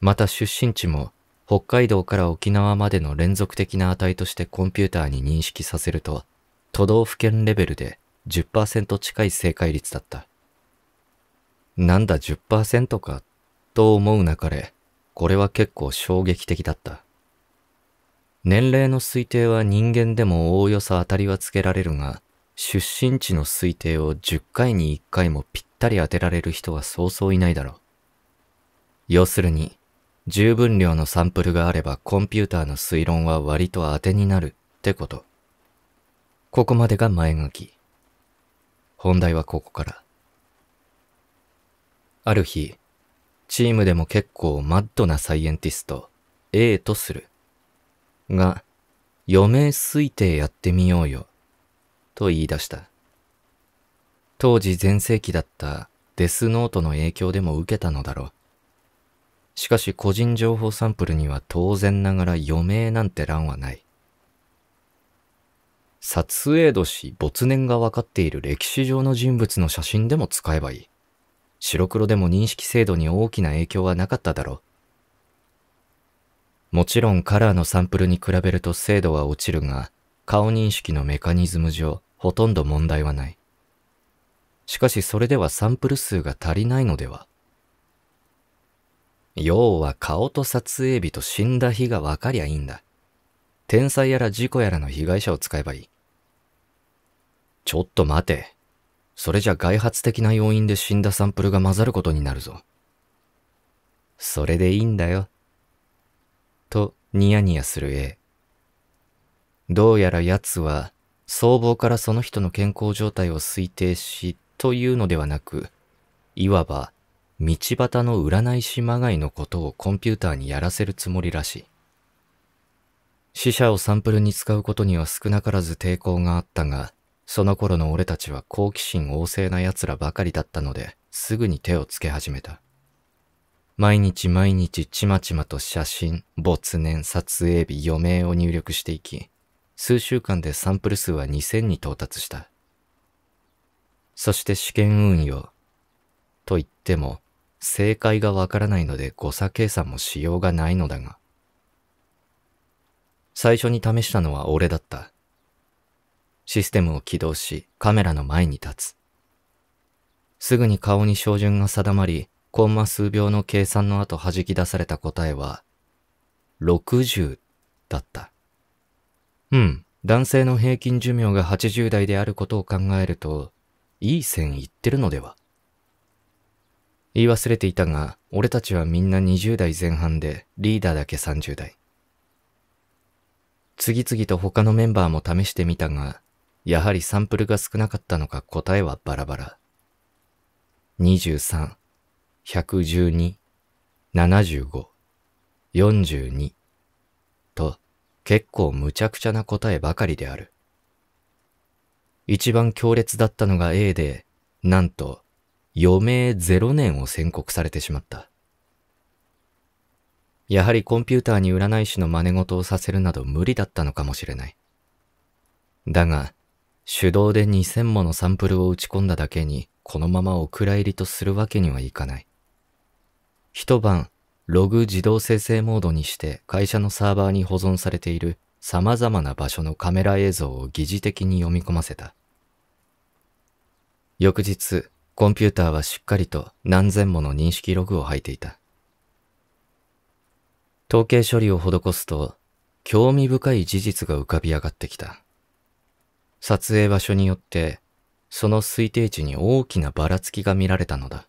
S1: また出身地も北海道から沖縄までの連続的な値としてコンピューターに認識させると、都道府県レベルで10%近い正解率だった。なんだ10%か、と思うなかれ、これは結構衝撃的だった。年齢の推定は人間でもおおよそ当たりはつけられるが、出身地の推定を10回に1回もぴったり当てられる人はそうそういないだろう。要するに、十分量のサンプルがあればコンピューターの推論は割と当てになるってこと。ここまでが前書き。本題はここから。ある日、チームでも結構マッドなサイエンティスト、A とする。が、余命推定やってみようよ、と言い出した。当時全盛期だったデスノートの影響でも受けたのだろう。しかし個人情報サンプルには当然ながら余命なんて欄はない。撮影年、没年が分かっている歴史上の人物の写真でも使えばいい。白黒でも認識精度に大きな影響はなかっただろう。もちろんカラーのサンプルに比べると精度は落ちるが、顔認識のメカニズム上、ほとんど問題はない。しかしそれではサンプル数が足りないのでは要は顔と撮影日と死んだ日が分かりゃいいんだ。天才やら事故やらの被害者を使えばいい。ちょっと待て。それじゃ外発的な要因で死んだサンプルが混ざることになるぞ。それでいいんだよ。と、ニヤニヤする A。どうやら奴は、僧帽からその人の健康状態を推定し、というのではなく、いわば、道端の占い師まがいのことをコンピューターにやらせるつもりらしい。死者をサンプルに使うことには少なからず抵抗があったが、その頃の俺たちは好奇心旺盛な奴らばかりだったので、すぐに手をつけ始めた。毎日毎日ちまちまと写真、没年、撮影日、余命を入力していき、数週間でサンプル数は2000に到達した。そして試験運用。と言っても、正解がわからないので誤差計算もしようがないのだが。最初に試したのは俺だった。システムを起動しカメラの前に立つ。すぐに顔に照準が定まり、コンマ数秒の計算の後弾き出された答えは、60だった。うん、男性の平均寿命が80代であることを考えると、いい線いってるのでは言い忘れていたが、俺たちはみんな20代前半で、リーダーだけ30代。次々と他のメンバーも試してみたが、やはりサンプルが少なかったのか答えはバラバラ。23、112、75、42と結構無茶苦茶な答えばかりである。一番強烈だったのが A で、なんと余命0年を宣告されてしまった。やはりコンピューターに占い師の真似事をさせるなど無理だったのかもしれない。だが、手動で2000ものサンプルを打ち込んだだけに、このままお蔵入りとするわけにはいかない。一晩、ログ自動生成モードにして会社のサーバーに保存されている様々な場所のカメラ映像を疑似的に読み込ませた。翌日、コンピューターはしっかりと何千もの認識ログを吐いていた。統計処理を施すと、興味深い事実が浮かび上がってきた。撮影場所によって、その推定値に大きなばらつきが見られたのだ。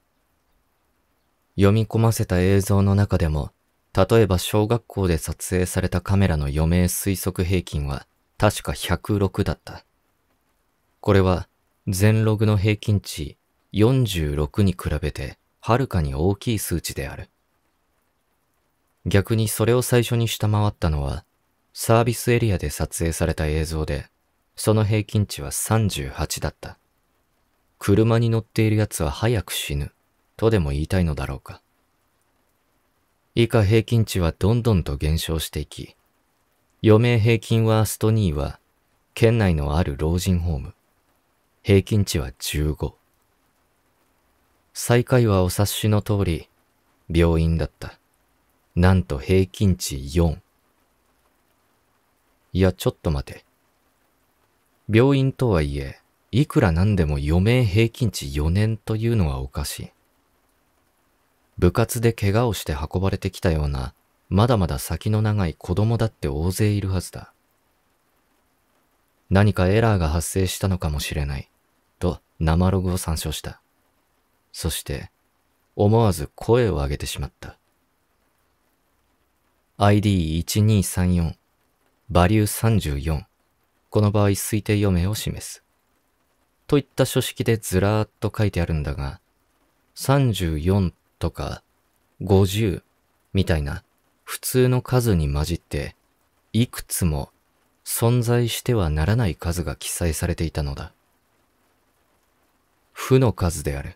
S1: 読み込ませた映像の中でも、例えば小学校で撮影されたカメラの余命推測平均は確か106だった。これは全ログの平均値46に比べてはるかに大きい数値である。逆にそれを最初に下回ったのはサービスエリアで撮影された映像でその平均値は38だった。車に乗っている奴は早く死ぬ、とでも言いたいのだろうか。以下平均値はどんどんと減少していき、余命平均ワースト2は、県内のある老人ホーム。平均値は15。最下位はお察しの通り、病院だった。なんと平均値4。いや、ちょっと待て。病院とはいえ、いくらなんでも余命平均値4年というのはおかしい。部活で怪我をして運ばれてきたような、まだまだ先の長い子供だって大勢いるはずだ。何かエラーが発生したのかもしれない、と生ログを参照した。そして、思わず声を上げてしまった。ID1234、バリュー34。この場合推定余命を示す。といった書式でずらーっと書いてあるんだが、34とか50みたいな普通の数に混じって、いくつも存在してはならない数が記載されていたのだ。負の数である。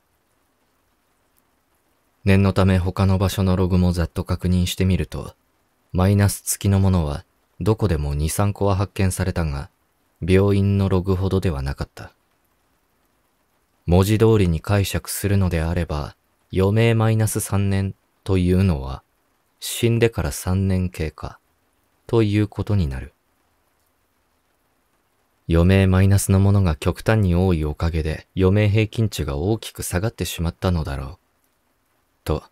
S1: 念のため他の場所のログもざっと確認してみると、マイナス付きのものはどこでも2、3個は発見されたが、病院のログほどではなかった。文字通りに解釈するのであれば、余命マイナス3年というのは、死んでから3年経過ということになる。余命マイナスのものが極端に多いおかげで余命平均値が大きく下がってしまったのだろう。と、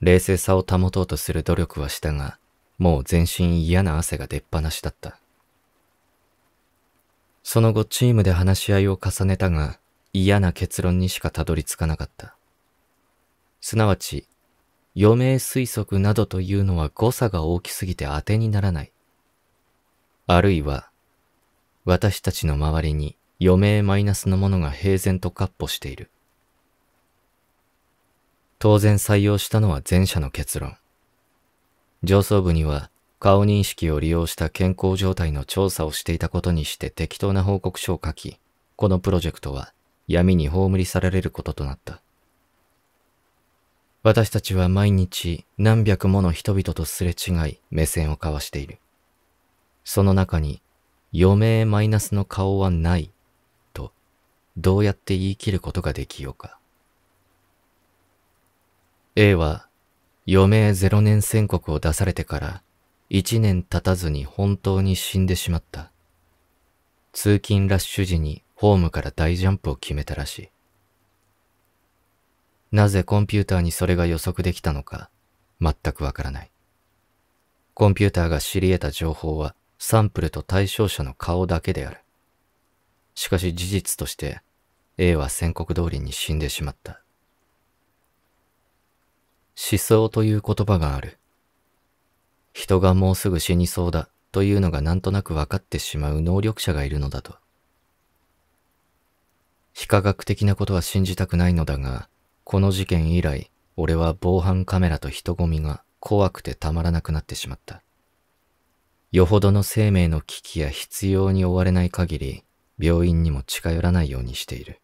S1: 冷静さを保とうとする努力はしたが、もう全身嫌な汗が出っ放しだった。その後チームで話し合いを重ねたが、嫌な結論にしかたどり着かなかった。すなわち、余命推測などというのは誤差が大きすぎて当てにならない。あるいは、私たちの周りに余命マイナスのものが平然と割歩している。当然採用したのは前者の結論。上層部には顔認識を利用した健康状態の調査をしていたことにして適当な報告書を書き、このプロジェクトは闇に葬り去られることとなった。私たちは毎日何百もの人々とすれ違い目線を交わしている。その中に余命マイナスの顔はないとどうやって言い切ることができようか。A は余命ゼロ年宣告を出されてから一年経たずに本当に死んでしまった。通勤ラッシュ時にホームから大ジャンプを決めたらしい。なぜコンピューターにそれが予測できたのか全くわからない。コンピューターが知り得た情報はサンプルと対象者の顔だけである。しかし事実として A は宣告通りに死んでしまった。思想という言葉がある。人がもうすぐ死にそうだというのがなんとなく分かってしまう能力者がいるのだと。非科学的なことは信じたくないのだが、この事件以来、俺は防犯カメラと人混みが怖くてたまらなくなってしまった。よほどの生命の危機や必要に追われない限り、病院にも近寄らないようにしている。